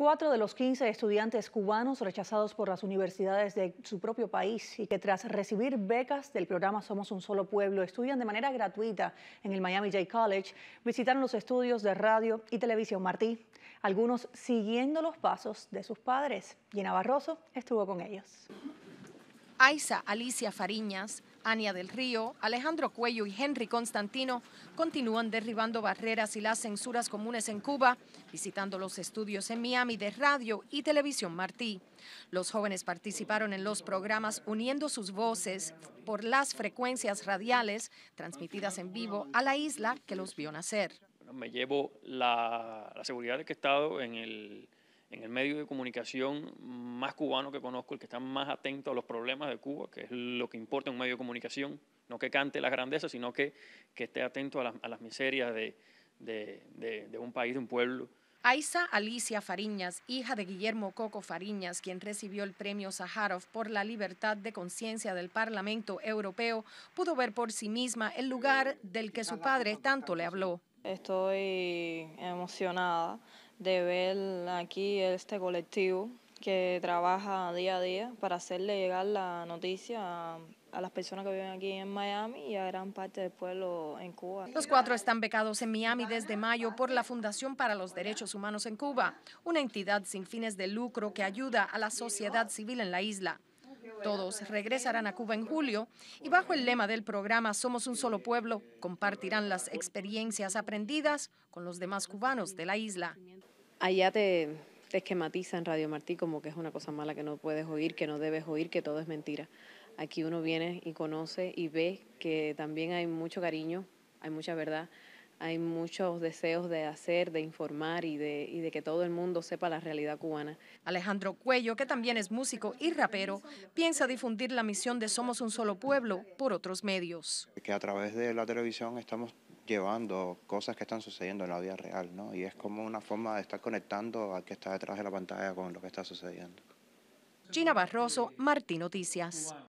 Cuatro de los 15 estudiantes cubanos rechazados por las universidades de su propio país y que tras recibir becas del programa Somos un Solo Pueblo estudian de manera gratuita en el Miami J College visitaron los estudios de radio y televisión Martí, algunos siguiendo los pasos de sus padres. Y Barroso estuvo con ellos. Alicia Fariñas Ania del Río, Alejandro Cuello y Henry Constantino continúan derribando barreras y las censuras comunes en Cuba, visitando los estudios en Miami de Radio y Televisión Martí. Los jóvenes participaron en los programas uniendo sus voces por las frecuencias radiales transmitidas en vivo a la isla que los vio nacer. me llevo la, la seguridad de que he estado en el en el medio de comunicación más cubano que conozco, el que está más atento a los problemas de Cuba, que es lo que importa en un medio de comunicación, no que cante las grandezas, sino que, que esté atento a las, miserias de, un país, de un pueblo. Aiza Alicia Fariñas, hija de Guillermo Coco Fariñas, quien recibió el premio Sájarov por la libertad de conciencia del Parlamento Europeo, pudo ver por sí misma el lugar del que su padre tanto le habló. Estoy emocionada de ver aquí este colectivo que trabaja día a día para hacerle llegar la noticia a, las personas que viven aquí en Miami y a gran parte del pueblo en Cuba. Los cuatro están becados en Miami desde mayo por la Fundación para los Derechos Humanos en Cuba, una entidad sin fines de lucro que ayuda a la sociedad civil en la isla. Todos regresarán a Cuba en julio y bajo el lema del programa Somos un solo pueblo, compartirán las experiencias aprendidas con los demás cubanos de la isla allá te, te esquematiza Radio Martí como que es una cosa mala que no puedes oír, que no debes oír, que todo es mentira. Aquí uno viene y conoce y ve que también hay mucho cariño, hay mucha verdad, hay muchos deseos de hacer, de informar y de, y de que todo el mundo sepa la realidad cubana. Alejandro Cuello, que también es músico y rapero, piensa difundir la misión de Somos un solo pueblo por otros medios. Que a través de la televisión estamos llevando cosas que están sucediendo en la vida real, ¿no? Y es como una forma de estar conectando al que está detrás de la pantalla con lo que está sucediendo. Gina Barroso, Martín Noticias.